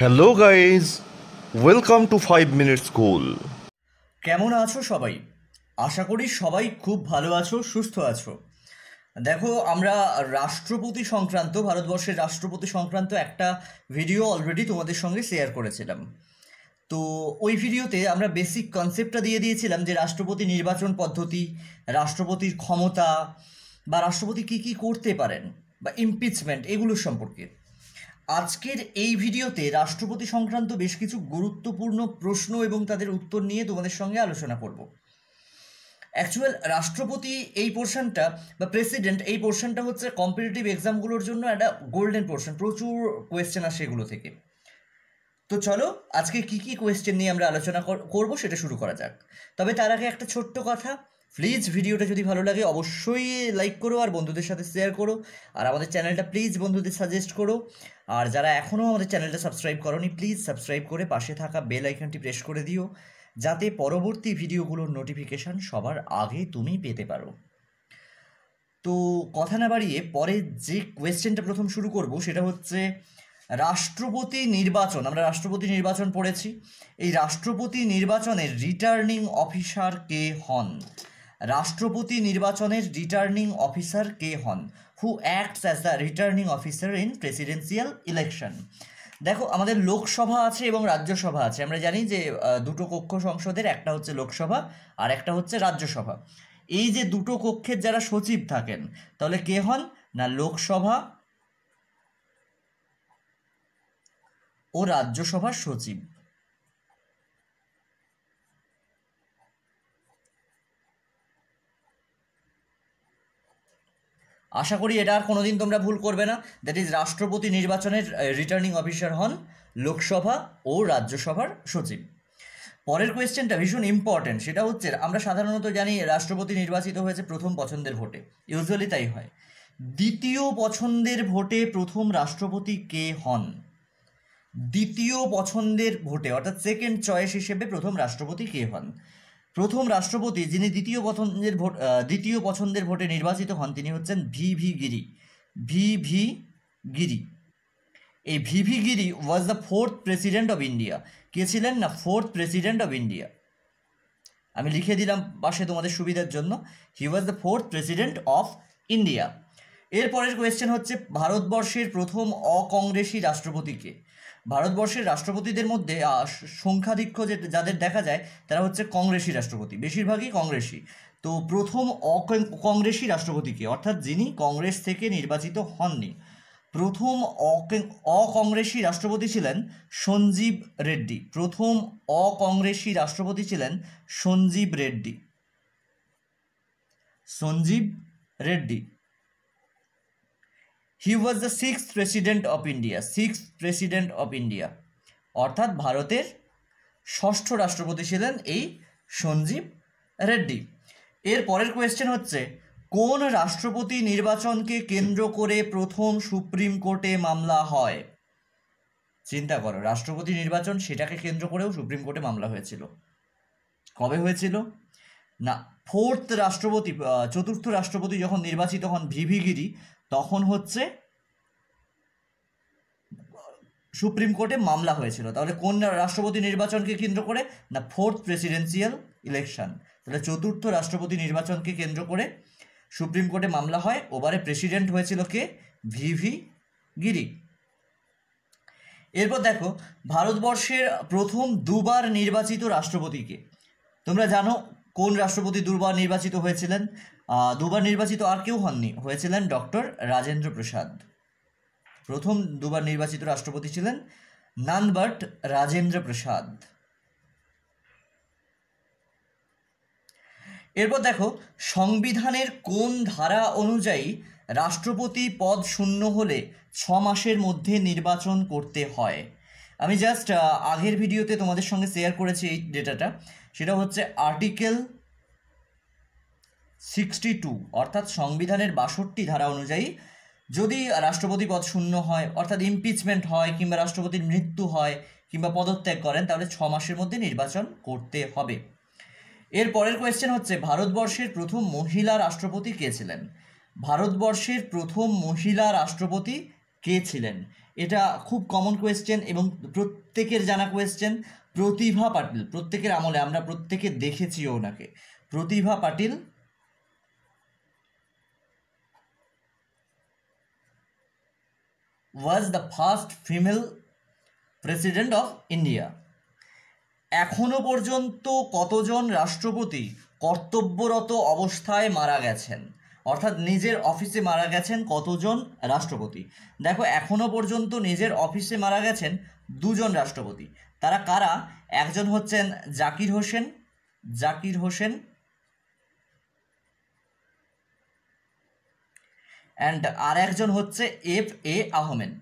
hello guys welcome to five minute school কেমন আছো সবাই আশা করি সবাই খুব ভালো আছো সুস্থ আছো দেখো আমরা রাষ্ট্রপতি সংক্রান্ত ভারতবর্ষের রাষ্ট্রপতি সংক্রান্ত একটা ভিডিও অলরেডি তোমাদের সঙ্গে শেয়ার করেছিলাম তো ওই ভিডিওতে আমরা বেসিক কনসেপ্টটা দিয়ে দিয়েছিলাম যে রাষ্ট্রপতি নির্বাচন পদ্ধতি রাষ্ট্রপতির ক্ষমতা বা রাষ্ট্রপতি কী কী করতে পারেন বা ইমপিচমেন্ট এগুলোর সম্পর্কে আজকের এই ভিডিওতে রাষ্ট্রপতি সংক্রান্ত বেশ কিছু গুরুত্বপূর্ণ প্রশ্ন এবং তাদের উত্তর নিয়ে তোমাদের সঙ্গে আলোচনা করব অ্যাকচুয়াল রাষ্ট্রপতি এই পোর্শনটা বা প্রেসিডেন্ট এই পোর্শনটা হচ্ছে কম্পিটিটিভ এক্সামগুলোর জন্য একটা গোল্ডেন পোর্শন প্রচুর কোয়েশ্চেন আসে এগুলো থেকে তো চলো আজকে কি কি কোয়েশ্চেন নিয়ে আমরা আলোচনা করব সেটা শুরু করা যাক তবে তার আগে একটা ছোট্ট কথা প্লিজ ভিডিওটা যদি ভালো লাগে অবশ্যই লাইক করো আর বন্ধুদের সাথে শেয়ার করো আর আমাদের চ্যানেলটা প্লিজ বন্ধুদের সাজেস্ট করো আর যারা এখনও আমাদের চ্যানেলটা সাবস্ক্রাইব করনি প্লিজ সাবস্ক্রাইব করে পাশে থাকা বেল আইকনটি প্রেস করে দিও যাতে পরবর্তী ভিডিওগুলোর নোটিফিকেশান সবার আগে তুমি পেতে পারো তো কথা না বাড়িয়ে পরে যে কোয়েশ্চেনটা প্রথম শুরু করব সেটা হচ্ছে রাষ্ট্রপতি নির্বাচন আমরা রাষ্ট্রপতি নির্বাচন পড়েছি এই রাষ্ট্রপতি নির্বাচনের রিটার্নিং অফিসার কে হন রাষ্ট্রপতি নির্বাচনের রিটার্নিং অফিসার কে হন who acts as the returning officer in presidential election দেখো আমাদের লোকসভা আছে এবং রাজ্যসভা আছে আমরা জানি যে দুটো কক্ষ সংসদের একটা হচ্ছে লোকসভা আর একটা হচ্ছে রাজ্যসভা এই যে দুটো কক্ষের যারা সচিব থাকেন তাহলে কে হন না লোকসভা ও রাজ্যসভার সচিব আশা করি এটা আর কোনো দিন তোমরা ভুল করবে না দ্যাট ইজ রাষ্ট্রপতি নির্বাচনের রিটার্নিং অফিসার হন লোকসভা ও রাজ্যসভার সচিব পরের কোয়েশ্চেনটা ভীষণ ইম্পর্ট্যান্ট সেটা হচ্ছে আমরা সাধারণত জানি রাষ্ট্রপতি নির্বাচিত হয়েছে প্রথম পছন্দের ভোটে ইউজুয়ালি তাই হয় দ্বিতীয় পছন্দের ভোটে প্রথম রাষ্ট্রপতি কে হন দ্বিতীয় পছন্দের ভোটে অর্থাৎ সেকেন্ড চয়েস হিসেবে প্রথম রাষ্ট্রপতি কে হন প্রথম রাষ্ট্রপতি যিনি দ্বিতীয় পছন্দের ভোট দ্বিতীয় পছন্দের ভোটে নির্বাচিত হন তিনি হচ্ছেন V V Giri V V Giri এই V V Giri was the fourth president of India কে ছিলেন না ফোর্থ প্রেসিডেন্ট অফ ইন্ডিয়া আমি লিখে দিলাম পাশে তোমাদের সুবিধার জন্য he was the fourth president of India এরপরের কোয়েশ্চেন হচ্ছে ভারতবর্ষের প্রথম অকংগ্রেসী রাষ্ট্রপতিকে ভারতবর্ষের রাষ্ট্রপতিদের মধ্যে সংখ্যাধিক্য যে যাদের দেখা যায় তারা হচ্ছে কংগ্রেসী রাষ্ট্রপতি বেশিরভাগই কংগ্রেসী তো প্রথম অকংগ্রেসী রাষ্ট্রপতিকে অর্থাৎ যিনি কংগ্রেস থেকে নির্বাচিত হননি প্রথম অকংগ্রেসী রাষ্ট্রপতি ছিলেন সঞ্জীব রেড্ডি প্রথম অকংগ্রেসী রাষ্ট্রপতি ছিলেন Sanjiva Reddy Sanjiva Reddy he was the six president of India six president of India অর্থাৎ ভারতের ষষ্ঠ রাষ্ট্রপতি ছিলেন এই সঞ্জীব রেড্ডি এর পরের কোয়েশ্চেন হচ্ছে কোন রাষ্ট্রপতি নির্বাচনকে কেন্দ্র করে প্রথম সুপ্রিম কোর্টে মামলা হয় চিন্তা করো রাষ্ট্রপতি নির্বাচন সেটাকে কেন্দ্র করেও সুপ্রিম কোর্টে মামলা হয়েছিল কবে হয়েছিল না ফোর্থ রাষ্ট্রপতি চতুর্থ রাষ্ট্রপতি যখন নির্বাচিত হন ভিভিগিরি তখন হচ্ছে সুপ্রিম কোর্টে মামলা হয়েছিল তাহলে কোন রাষ্ট্রপতি নির্বাচনকে কেন্দ্র করে না ফোর্থ প্রেসিডেন্সিয়াল ইলেকশন তাহলে চতুর্থ রাষ্ট্রপতি নির্বাচনকে কেন্দ্র করে সুপ্রিম কোর্টে মামলা হয় ওবারে প্রেসিডেন্ট হয়েছিল কে ভি গিরি এরপর দেখো ভারতবর্ষের প্রথম দুবার নির্বাচিত রাষ্ট্রপতিকে তোমরা জানো কোন রাষ্ট্রপতি দুর্বার নির্বাচিত হয়েছিলেন দুবার নির্বাচিত আর কেউ হননি হয়েছিলেন ডক্টর রাজেন্দ্র প্রসাদ প্রথম দুবার নির্বাচিত রাষ্ট্রপতি ছিলেন নানবার্ট রাজেন্দ্র প্রসাদ এরপর দেখো সংবিধানের কোন ধারা অনুযায়ী রাষ্ট্রপতি পদ শূন্য হলে ছ মাসের মধ্যে নির্বাচন করতে হয় আমি জাস্ট আগের ভিডিওতে তোমাদের সঙ্গে শেয়ার করেছি এই ডেটাটা সেটা হচ্ছে আর্টিকেল সিক্সটি টু অর্থাৎ সংবিধানের বাষট্টি ধারা অনুযায়ী যদি রাষ্ট্রপতি পদ শূন্য হয় অর্থাৎ ইমপিচমেন্ট হয় কিংবা রাষ্ট্রপতির মৃত্যু হয় কিংবা পদত্যাগ করেন তাহলে ছ মাসের মধ্যে নির্বাচন করতে হবে এর পরের কোয়েশ্চেন হচ্ছে ভারতবর্ষের প্রথম মহিলা রাষ্ট্রপতি কে ছিলেন ভারতবর্ষের প্রথম মহিলা রাষ্ট্রপতি কে ছিলেন এটা খুব কমন কোয়েশ্চেন এবং প্রত্যেকের জানা কোয়েশ্চেন প্রতিভা পাটিল প্রত্যেকের আমলে আমরা প্রত্যেকে দেখেছি ওনাকে Pratibha Patil was the first female president of India এখনও পর্যন্ত কতজন রাষ্ট্রপতি কর্তব্যরত অবস্থায় মারা গেছেন অর্থাৎ নিজের অফিসে মারা গেছেন কতজন রাষ্ট্রপতি দেখো এখনও পর্যন্ত নিজের অফিসে মারা গেছেন দুজন রাষ্ট্রপতি তারা কারা একজন হচ্ছেন জাকির হোসেন জাকির হোসেন অ্যান্ড আর একজন হচ্ছে এফ এ আহমেদ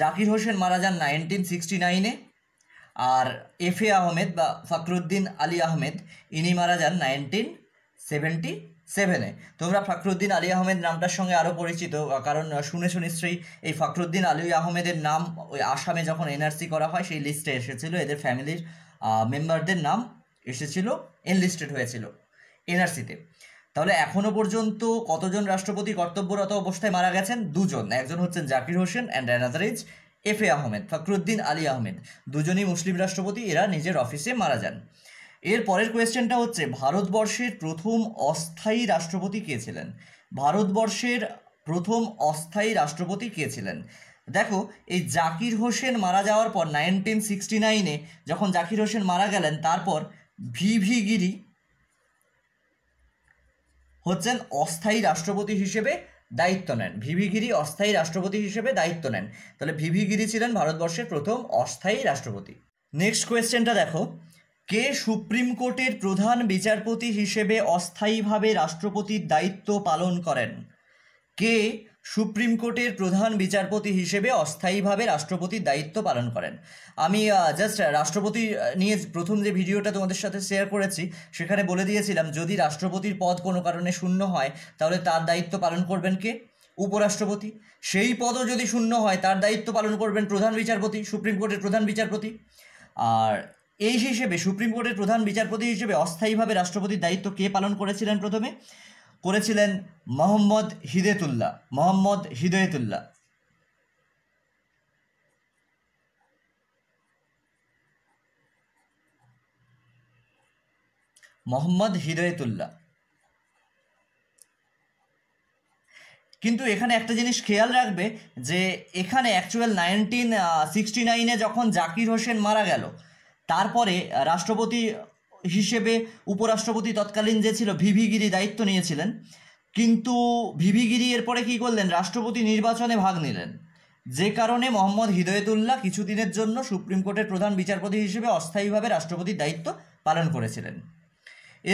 জাকির হোসেন মারা যান নাইনটিন সিক্সটি নাইনে আর এফ এ আহমেদ বা ফখরুদ্দিন আলী আহমেদ ইনি মারা যান নাইনটিন সেভেন্টি সেভেনে তোমরা ফাকরুদ্দিন আলী আহমেদ নামটার সঙ্গে আরও পরিচিত কারণ শুনে নিশ্চয়ই এই ফখরুদ্দিন আলী আহমেদের নাম ওই আসামে যখন এনআরসি করা হয় সেই লিস্টে এসেছিলো এদের ফ্যামিলির মেম্বারদের নাম এসেছিল এনলিস্টেড হয়েছিল এনআরসিতে তাহলে এখনও পর্যন্ত কতজন রাষ্ট্রপতি কর্তব্যরত অবস্থায় মারা গেছেন দুজন একজন হচ্ছেন Zakir Hussain and another is F A Ahmed Fakhruddin Ali Ahmed দুজনই মুসলিম রাষ্ট্রপতি এরা নিজের অফিসে মারা যান এর পরের কোয়েশ্চেনটা হচ্ছে ভারতবর্ষের প্রথম অস্থায়ী রাষ্ট্রপতি কে ছিলেন ভারতবর্ষের প্রথম অস্থায়ী রাষ্ট্রপতি কে ছিলেন দেখো এই জাকির হোসেন মারা যাওয়ার পর নাইনটিন সিক্সটি নাইনে যখন জাকির হোসেন মারা গেলেন তারপর ভিভি গিরি হচ্ছেন অস্থায়ী রাষ্ট্রপতি হিসেবে দায়িত্ব নেন ভিভিগিরি অস্থায়ী রাষ্ট্রপতি হিসেবে দায়িত্ব নেন তাহলে ভিভিগিরি ছিলেন ভারতবর্ষের প্রথম অস্থায়ী রাষ্ট্রপতি নেক্সট কোয়েশ্চেনটা দেখো কে সুপ্রিম কোর্টের প্রধান বিচারপতি হিসেবে অস্থায়ীভাবে রাষ্ট্রপতির দায়িত্ব পালন করেন কে সুপ্রিম কোর্টের প্রধান বিচারপতি হিসেবে অস্থায়ীভাবে রাষ্ট্রপতির দায়িত্ব পালন করেন আমি জাস্ট রাষ্ট্রপতি নিয়ে প্রথম যে ভিডিওটা তোমাদের সাথে শেয়ার করেছি সেখানে বলে দিয়েছিলাম যদি রাষ্ট্রপতির পদ কোনো কারণে শূন্য হয় তাহলে তার দায়িত্ব পালন করবেন কে উপরাষ্ট্রপতি সেই পদও যদি শূন্য হয় তার দায়িত্ব পালন করবেন প্রধান বিচারপতি সুপ্রিম কোর্টের প্রধান বিচারপতি আর এই হিসেবে সুপ্রিম কোর্টের প্রধান বিচারপতি হিসেবে অস্থায়ীভাবে রাষ্ট্রপতির দায়িত্ব কে পালন করেছিলেন প্রথমে করেছিলেন মোহাম্মদ হিদেতুল্লাহ মোহাম্মদ হিদায়তুল্লাহ মোহাম্মদ হিদায়তুল্লাহ কিন্তু এখানে একটা জিনিস খেয়াল রাখবে যে এখানে অ্যাকচুয়াল নাইনটিন সিক্সটি নাইনে যখন জাকির হোসেন মারা গেল তারপরে রাষ্ট্রপতি হিসেবে উপরাষ্ট্রপতি তৎকালীন যে ছিল ভিভিগিরি দায়িত্ব নিয়েছিলেন কিন্তু ভিভিগিরি এরপরে কী করলেন রাষ্ট্রপতি নির্বাচনে ভাগ নিলেন যে কারণে মোহাম্মদ হৃদয়তুল্লাহ কিছুদিনের জন্য সুপ্রিম কোর্টের প্রধান বিচারপতি হিসেবে অস্থায়ীভাবে রাষ্ট্রপতির দায়িত্ব পালন করেছিলেন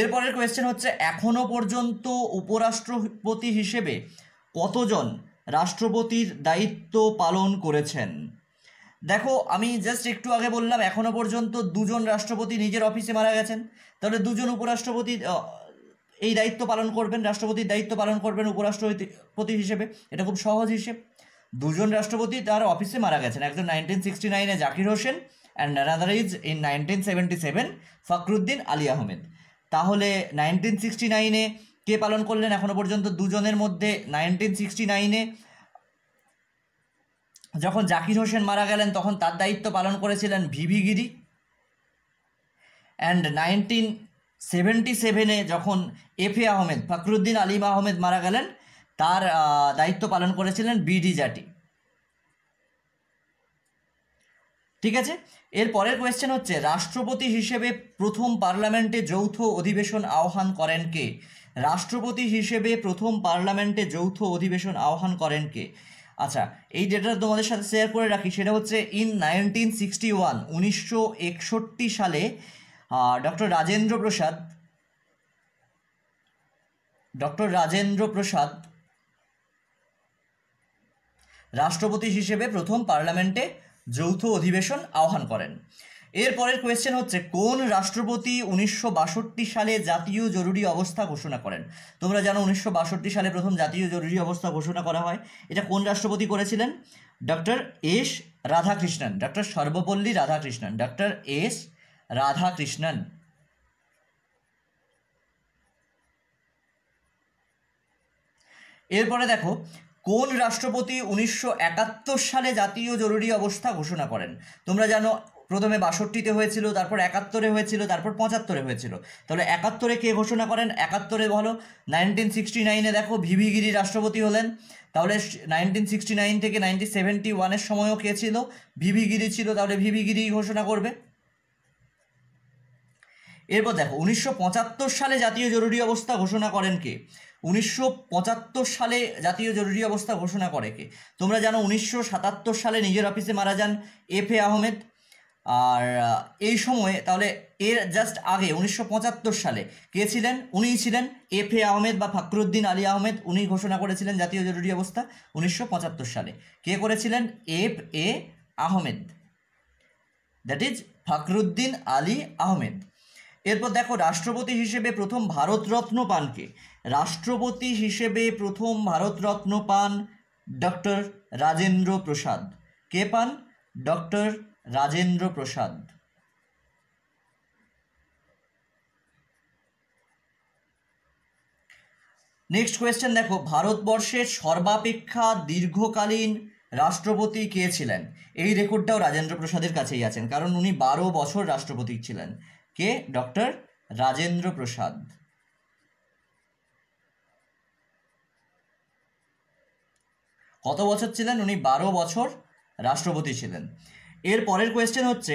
এরপরের কোয়েশ্চেন হচ্ছে এখনও পর্যন্ত উপরাষ্ট্রপতি হিসেবে কতজন রাষ্ট্রপতির দায়িত্ব পালন করেছেন দেখো আমি জাস্ট একটু আগে বললাম এখনও পর্যন্ত দুজন রাষ্ট্রপতি নিজের অফিসে মারা গেছেন তাহলে দুজন উপরাষ্ট্রপতি এই দায়িত্ব পালন করবেন রাষ্ট্রপতির দায়িত্ব পালন করবেন উপরাষ্ট্রপতি হিসেবে এটা খুব সহজ হিসেব দুজন রাষ্ট্রপতি তার অফিসে মারা গেছেন একজন নাইনটিন সিক্সটি নাইনে Zakir Hussain and another is in nineteen seventy seven Fakhruddin Ali Ahmed তাহলে নাইনটিন সিক্সটি নাইনে কে পালন করলেন এখনও পর্যন্ত দুজনের মধ্যে নাইনটিন সিক্সটি নাইনে যখন জাকির হোসেন মারা গেলেন তখন তার দায়িত্ব পালন করেছিলেন V V Giri and nineteen seventy সেভেনে যখন এফ এ আহমেদ ফখরুদ্দিন আলিম আহমেদ মারা গেলেন তার দায়িত্ব পালন করেছিলেন বিডি জাটি ঠিক আছে এর পরের কোয়েশ্চেন হচ্ছে রাষ্ট্রপতি হিসেবে প্রথম পার্লামেন্টে যৌথ অধিবেশন আহ্বান করেন কে রাষ্ট্রপতি হিসেবে প্রথম পার্লামেন্টে যৌথ অধিবেশন আহ্বান করেন কে আচ্ছা এই ডেটা তোমাদের সাথে শেয়ার করে রাখি সেটা হচ্ছে ইন নাইনটিন সিক্সটি ওয়ান উনিশশো একষট্টি সালে ডক্টর রাজেন্দ্র প্রসাদ ডক্টর রাজেন্দ্র প্রসাদ রাষ্ট্রপতি হিসেবে প্রথম পার্লামেন্টে যৌথ অধিবেশন আহ্বান করেন এরপরের কোয়েশ্চেন হচ্ছে কোন রাষ্ট্রপতি উনিশশো সালে জাতীয় জরুরি অবস্থা ঘোষণা করেন তোমরা জানো উনিশশো সালে প্রথম জাতীয় জরুরি অবস্থা ঘোষণা করা হয় এটা কোন রাষ্ট্রপতি করেছিলেন doctor S Radhakrishnan doctor Sarvepalli Radhakrishnan doctor S Radhakrishnan এরপরে দেখো কোন রাষ্ট্রপতি উনিশশো সালে জাতীয় জরুরি অবস্থা ঘোষণা করেন তোমরা জানো প্রথমে বাষট্টিতে হয়েছিল তারপর একাত্তরে হয়েছিল তারপর পঁচাত্তরে হয়েছিল তাহলে একাত্তরে কে ঘোষণা করেন একাত্তরে বলো নাইনটিন সিক্সটি নাইনে দেখো ভিভিগিরি রাষ্ট্রপতি হলেন তাহলে নাইনটিন সিক্সটি নাইন থেকে নাইনটিন সেভেন্টি ওয়ানের সময়ও কে ছিল ভিভিগিরি ছিল তাহলে ভিভিগিরি ঘোষণা করবে এরপর দেখো উনিশশো সালে জাতীয় জরুরি অবস্থা ঘোষণা করেন কে উনিশশো সালে জাতীয় জরুরি অবস্থা ঘোষণা করে কে তোমরা জানো উনিশশো সালে নিজের অফিসে মারা যান এফ এ আহমেদ আর এই সময়ে তাহলে এর জাস্ট আগে উনিশশো সালে কে ছিলেন উনিই ছিলেন এফ এ আহমেদ বা ফাকরুদ্দিন আলী আহমেদ উনি ঘোষণা করেছিলেন জাতীয় জরুরি অবস্থা উনিশশো সালে কে করেছিলেন F A Ahmed that is Fakhruddin Ali Ahmed এরপর দেখো রাষ্ট্রপতি হিসেবে প্রথম ভারতরত্ন পানকে রাষ্ট্রপতি হিসেবে প্রথম ভারতরত্ন পান ডক্টর রাজেন্দ্র প্রসাদ কে পান doctor Rajendra Prasad next question দেখো ভারতবর্ষের সর্বাপেক্ষা দীর্ঘকালীন রাষ্ট্রপতি কে ছিলেন এই রেকর্ডটাও রাজেন্দ্র প্রসাদের কাছেই আছেন কারণ উনি বারো বছর রাষ্ট্রপতি ছিলেন কে ডক্টর রাজেন্দ্র প্রসাদ কত বছর ছিলেন উনি বারো বছর রাষ্ট্রপতি ছিলেন এর পরের কোয়েশ্চেন হচ্ছে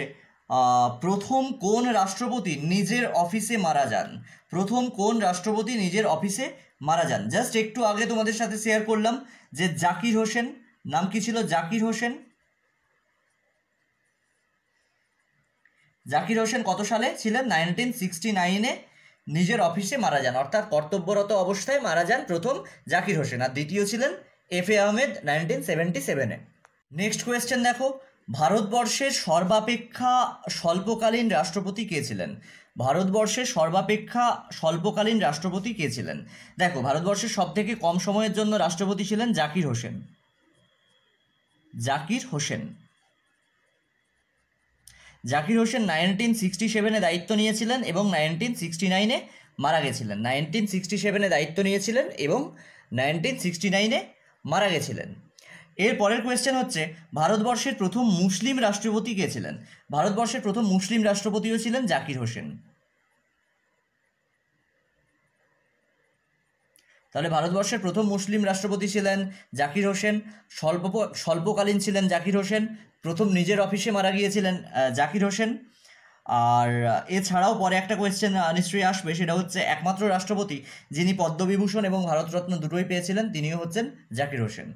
প্রথম কোন রাষ্ট্রপতি নিজের অফিসে মারা যান প্রথম কোন রাষ্ট্রপতি নিজের অফিসে মারা যান জাস্ট একটু আগে তোমাদের সাথে শেয়ার করলাম যে জাকির হোসেন নাম কি ছিল জাকির হোসেন জাকির হোসেন কত সালে ছিলেন নাইনটিন সিক্সটি নাইনে নিজের অফিসে মারা যান অর্থাৎ কর্তব্যরত অবস্থায় মারা যান প্রথম জাকির হোসেন আর দ্বিতীয় ছিলেন F A Ahmed nineteen seventy সেভেনে নেক্সট কোয়েশ্চেন দেখো ভারতবর্ষের সর্বাপেক্ষা স্বল্পকালীন রাষ্ট্রপতি কে ছিলেন ভারতবর্ষের সর্বাপেক্ষা স্বল্পকালীন রাষ্ট্রপতি কে ছিলেন দেখো ভারতবর্ষের সব থেকে কম সময়ের জন্য রাষ্ট্রপতি ছিলেন জাকির হোসেন জাকির হোসেন জাকির হোসেন নাইনটিন সিক্সটি সেভেনে দায়িত্ব নিয়েছিলেন এবং নাইনটিন সিক্সটি নাইনে মারা গেছিলেন নাইনটিন সিক্সটি সেভেনে দায়িত্ব নিয়েছিলেন এবং নাইনটিন সিক্সটি নাইনে মারা গেছিলেন এর পরের কোয়েশ্চেন হচ্ছে ভারতবর্ষের প্রথম মুসলিম রাষ্ট্রপতি কে ছিলেন ভারতবর্ষের প্রথম মুসলিম রাষ্ট্রপতিও ছিলেন জাকির হোসেন তাহলে ভারতবর্ষের প্রথম মুসলিম রাষ্ট্রপতি ছিলেন জাকির হোসেন স্বল্প স্বল্পকালীন ছিলেন জাকির হোসেন প্রথম নিজের অফিসে মারা গিয়েছিলেন জাকির হোসেন আর এছাড়াও পরে একটা কোয়েশ্চেন নিশ্চয়ই আসবে সেটা হচ্ছে একমাত্র রাষ্ট্রপতি যিনি পদ্মবিভূষণ এবং ভারতরত্ন দুটোই পেয়েছিলেন তিনিও হচ্ছেন জাকির হোসেন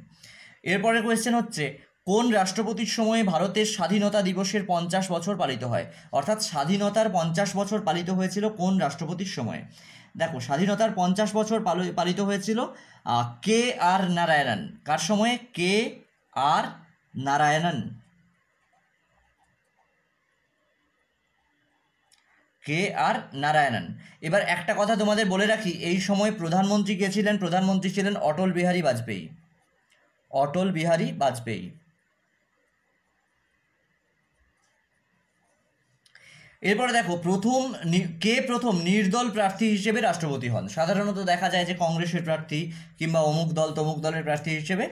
এরপরের কোয়েশ্চেন হচ্ছে কোন রাষ্ট্রপতির সময়ে ভারতের স্বাধীনতা দিবসের পঞ্চাশ বছর পালিত হয় অর্থাৎ স্বাধীনতার পঞ্চাশ বছর পালিত হয়েছিল কোন রাষ্ট্রপতির সময়ে দেখো স্বাধীনতার পঞ্চাশ বছর পালিত হয়েছিল কে আর নারায়ণন কার সময়ে কে আর নারায়ণন কে আর নারায়ণন এবার একটা কথা তোমাদের বলে রাখি এই সময় প্রধানমন্ত্রী কে ছিলেন প্রধানমন্ত্রী ছিলেন অটল বিহারী বাজপেয়ী অটল বিহারী বাজপেয়ী এরপরে দেখো প্রথম কে প্রথম নির্দল প্রার্থী হিসেবে রাষ্ট্রপতি হন সাধারণত দেখা যায় যে কংগ্রেসের প্রার্থী কিংবা অমুক দল তমুক দলের প্রার্থী হিসেবে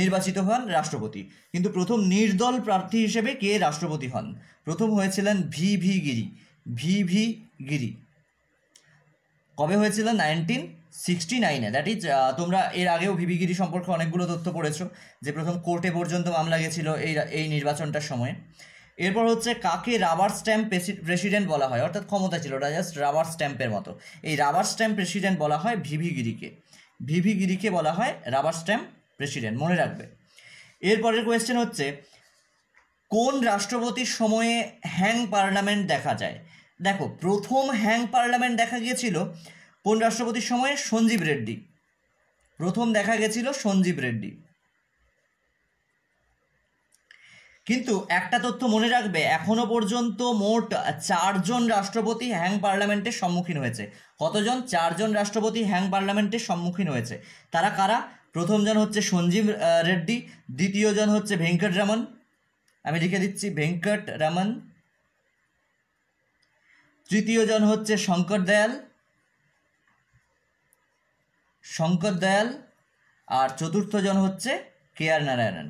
নির্বাচিত হন রাষ্ট্রপতি কিন্তু প্রথম নির্দল প্রার্থী হিসেবে কে রাষ্ট্রপতি হন প্রথম হয়েছিলেন V V Giri V V Giri কবে হয়েছিল নাইনটিন সিক্সটি নাইনে দ্যাট ইজ তোমরা এর আগেও ভিভিগিরি সম্পর্কে অনেকগুলো তথ্য পড়েছো যে প্রথম কোর্টে পর্যন্ত মামলা গেছিল এই এই নির্বাচনটার সময়ে এরপর হচ্ছে কাকে রাবার স্ট্যাম্প প্রেসিডেন্ট বলা হয় অর্থাৎ ক্ষমতা ছিল ওটা জাস্ট রাবার স্ট্যাম্পের মতো এই রাবার স্ট্যাম্প প্রেসিডেন্ট বলা হয় ভিভিগিরিকে ভিভিগিরিকে বলা হয় রাবার স্ট্যাম্প প্রেসিডেন্ট মনে রাখবে এরপরের কোয়েশ্চেন হচ্ছে কোন রাষ্ট্রপতির সময়ে হ্যাং পার্লামেন্ট দেখা যায় দেখো প্রথম হ্যাং পার্লামেন্ট দেখা গিয়েছিল কোন রাষ্ট্রপতির সময়ে সঞ্জীব রেড্ডি প্রথম দেখা গেছিল সঞ্জীব রেড্ডি কিন্তু একটা তথ্য মনে রাখবে এখনো পর্যন্ত মোট চারজন রাষ্ট্রপতি হ্যাং পার্লামেন্টের সম্মুখীন হয়েছে কতজন চারজন রাষ্ট্রপতি হ্যাং পার্লামেন্টের সম্মুখীন হয়েছে তারা কারা প্রথমজন হচ্ছে সঞ্জীব রেড্ডি দ্বিতীয়জন হচ্ছে ভেঙ্কট রামন আমি লিখে দিচ্ছি ভেঙ্কট রামন তৃতীয়জন হচ্ছে শঙ্কর দয়াল শঙ্কর দয়াল আর চতুর্থ জন হচ্ছে কে আর নারায়ণন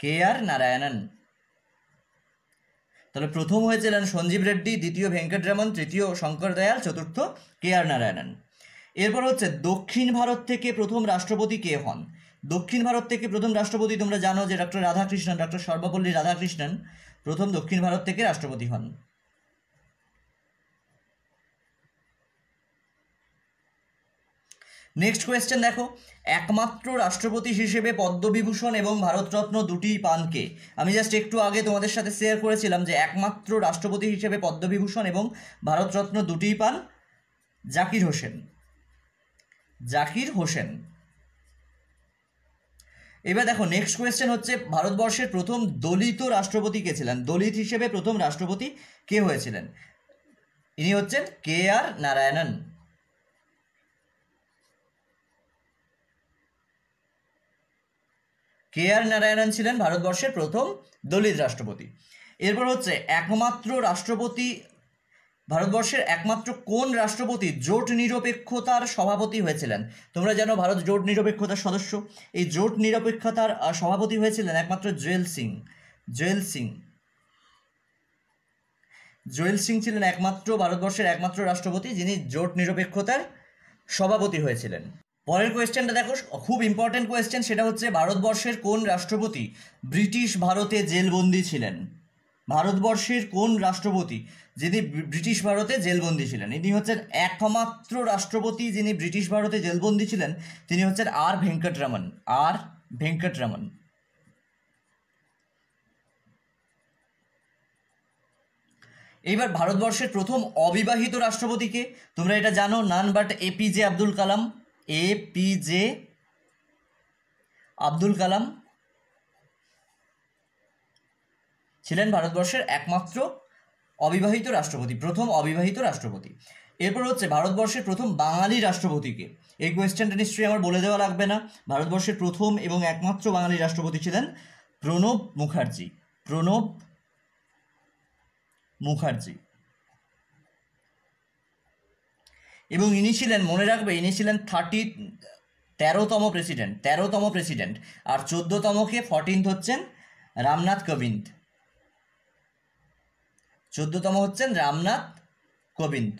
কে আর নারায়ণন তাহলে প্রথম হয়েছিলেন সঞ্জীব রেড্ডি দ্বিতীয় ভেঙ্কটরামন তৃতীয় শঙ্কর দয়াল চতুর্থ কে আর নারায়ণন এরপর হচ্ছে দক্ষিণ ভারত থেকে প্রথম রাষ্ট্রপতি কে হন দক্ষিণ ভারত থেকে প্রথম রাষ্ট্রপতি তোমরা জানো যে ডক্টর রাধাকৃষ্ণন ডক্টর সর্বপল্লী রাধাকৃষ্ণন প্রথম দক্ষিণ ভারত থেকে রাষ্ট্রপতি হন নেক্সট কোয়েশ্চেন দেখো একমাত্র রাষ্ট্রপতি হিসেবে পদ্মবিভূষণ এবং ভারতরত্ন দুটিই পানকে আমি জাস্ট একটু আগে তোমাদের সাথে শেয়ার করেছিলাম যে একমাত্র রাষ্ট্রপতি হিসেবে পদ্মবিভূষণ এবং ভারতরত্ন দুটিই পান জাকির হোসেন জাকির হোসেন এবার দেখো নেক্সট কোয়েশ্চেন হচ্ছে ভারতবর্ষের প্রথম দলিত রাষ্ট্রপতি কে ছিলেন দলিত হিসেবে প্রথম রাষ্ট্রপতি কে হয়েছিলেন ইনি হচ্ছেন কে আর নারায়ণন কে আর নারায়ণন ছিলেন ভারতবর্ষের প্রথম দলিত রাষ্ট্রপতি এরপর হচ্ছে একমাত্র রাষ্ট্রপতি ভারতবর্ষের একমাত্র কোন রাষ্ট্রপতি জোট নিরপেক্ষতার সভাপতি হয়েছিলেন তোমরা জানো ভারত জোট নিরপেক্ষতার সদস্য এই জোট নিরপেক্ষতার সভাপতি হয়েছিলেন একমাত্র জুয়েল সিং জুয়েল সিং জুয়েল সিং ছিলেন একমাত্র ভারতবর্ষের একমাত্র রাষ্ট্রপতি যিনি জোট নিরপেক্ষতার সভাপতি হয়েছিলেন পরের কোয়েশ্চেনটা দেখো খুব ইম্পর্টেন্ট কোয়েশ্চেন সেটা হচ্ছে ভারতবর্ষের কোন রাষ্ট্রপতি ব্রিটিশ ভারতে জেলবন্দি ছিলেন ভারতবর্ষের কোন রাষ্ট্রপতি যিনি ব্রিটিশ ভারতে জেলবন্দি ছিলেন ইনি হচ্ছেন একমাত্র রাষ্ট্রপতি যিনি ব্রিটিশ ভারতে জেলবন্দি ছিলেন তিনি হচ্ছেন আর ভেঙ্কটরামন আর ভেঙ্কটরমন এইবার ভারতবর্ষের প্রথম অবিবাহিত রাষ্ট্রপতিকে তোমরা এটা জানো none but APJ Abdul Kalam A P J Abdul Kalam ছিলেন ভারতবর্ষের একমাত্র অবিবাহিত রাষ্ট্রপতি প্রথম অবিবাহিত রাষ্ট্রপতি এরপর হচ্ছে ভারতবর্ষের প্রথম বাঙালি রাষ্ট্রপতিকে এই কোয়েশ্চেনটা নিশ্চয়ই আমার বলে দেওয়া লাগবে না ভারতবর্ষের প্রথম এবং একমাত্র বাঙালি রাষ্ট্রপতি ছিলেন প্রণব মুখার্জি প্রণব মুখার্জি এবং ইনি ছিলেন মনে রাখবে ইনি ছিলেন থার্টি তেরোতম প্রেসিডেন্ট তেরোতম প্রেসিডেন্ট আর চোদ্দতমকে ফর্টিন্থ হচ্ছেন রামনাথ কোবিন্দ চোদ্দতম হচ্ছেন রামনাথ কোবিন্দ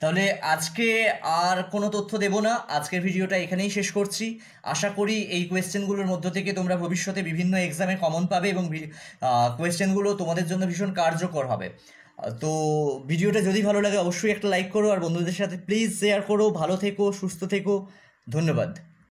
তাহলে আজকে আর কোনো তথ্য দেব না আজকের ভিডিওটা এখানেই শেষ করছি আশা করি এই কোয়েশ্চেনগুলোর মধ্য থেকে তোমরা ভবিষ্যতে বিভিন্ন এক্সামে কমন পাবে এবং কোয়েশ্চেনগুলো তোমাদের জন্য ভীষণ কার্যকর হবে তো ভিডিওটা যদি ভালো লাগে অবশ্যই একটা লাইক করো আর বন্ধুদের সাথে প্লিজ শেয়ার করো ভালো থেকো সুস্থ থেকো ধন্যবাদ